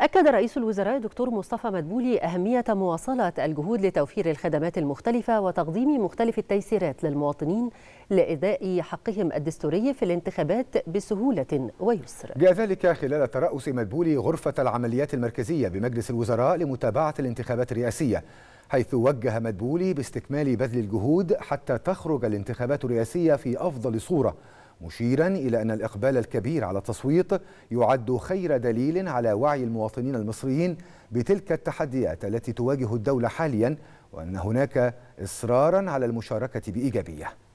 أكد رئيس الوزراء دكتور مصطفى مدبولي أهمية مواصلة الجهود لتوفير الخدمات المختلفة وتقديم مختلف التيسيرات للمواطنين لإداء حقهم الدستوري في الانتخابات بسهولة ويسر جاء ذلك خلال ترأس مدبولي غرفة العمليات المركزية بمجلس الوزراء لمتابعة الانتخابات الرئاسية حيث وجه مدبولي باستكمال بذل الجهود حتى تخرج الانتخابات الرئاسية في أفضل صورة مشيرا إلى أن الإقبال الكبير على التصويت يعد خير دليل على وعي المواطنين المصريين بتلك التحديات التي تواجه الدولة حاليا وأن هناك إصرارا على المشاركة بإيجابية